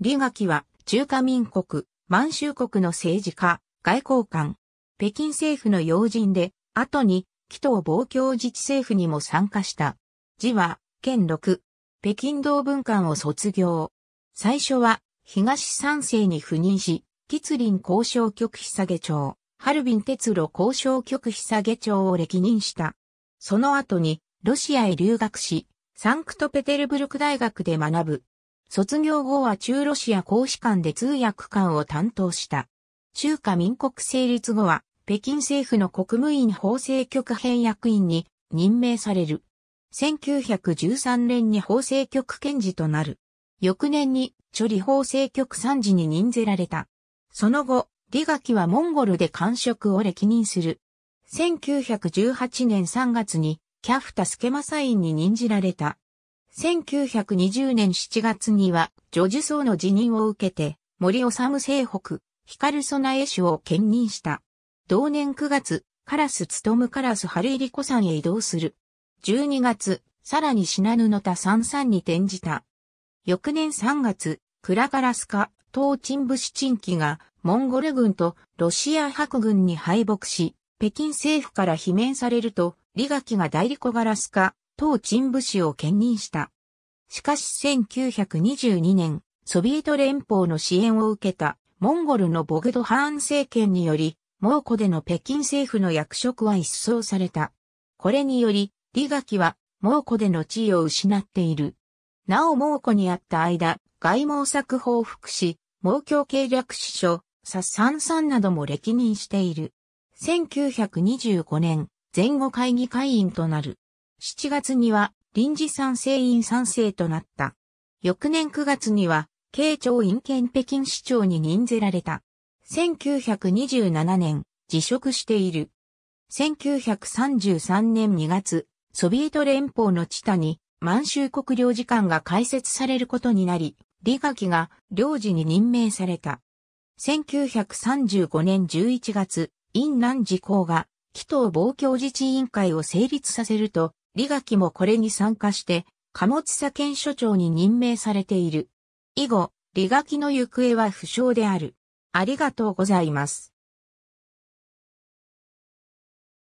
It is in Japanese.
李垣は中華民国、満州国の政治家、外交官、北京政府の要人で、後に、紀藤望共自治政府にも参加した。字は、県六、北京道文館を卒業。最初は、東三世に赴任し、吉林交渉局久下町、ハルビン鉄路交渉局久下町を歴任した。その後に、ロシアへ留学し、サンクトペテルブルク大学で学ぶ。卒業後は中ロシア公使館で通訳官を担当した。中華民国成立後は、北京政府の国務院法制局編役員に任命される。1913年に法制局検事となる。翌年に、チョリ法制局参事に任ぜられた。その後、李垣はモンゴルで官職を歴任する。1918年3月に、キャフタスケマサインに任じられた。1920年7月には、ジョジュの辞任を受けて、森治西北、光備え氏を兼任した。同年9月、カラス務カラス春入子さんへ移動する。12月、さらに品布田三三に転じた。翌年3月、クラカラスカ、東鎮武士鎮機が、モンゴル軍とロシア白軍に敗北し、北京政府から罷免されると、李垣が代理子ガラスカ、東鎮武士を兼任した。しかし1922年、ソビエト連邦の支援を受けたモンゴルのボグドハーン政権により、蒙古での北京政府の役職は一掃された。これにより、李ガキは蒙古での地位を失っている。なお蒙古にあった間、外蒙作報復し、蒙教計略司書、サッサンさんなども歴任している。1925年、前後会議会員となる。7月には、臨時参政院参政となった。翌年9月には、慶長院県北京市長に任ぜられた。1927年、辞職している。1933年2月、ソビエト連邦の地タに満州国領事館が開設されることになり、李賀木が領事に任命された。1935年11月、院南事項が、紀藤防共自治委員会を成立させると、李垣もこれに参加して、貨物車検所長に任命されている。以後、李垣の行方は不詳である。ありがとうございます。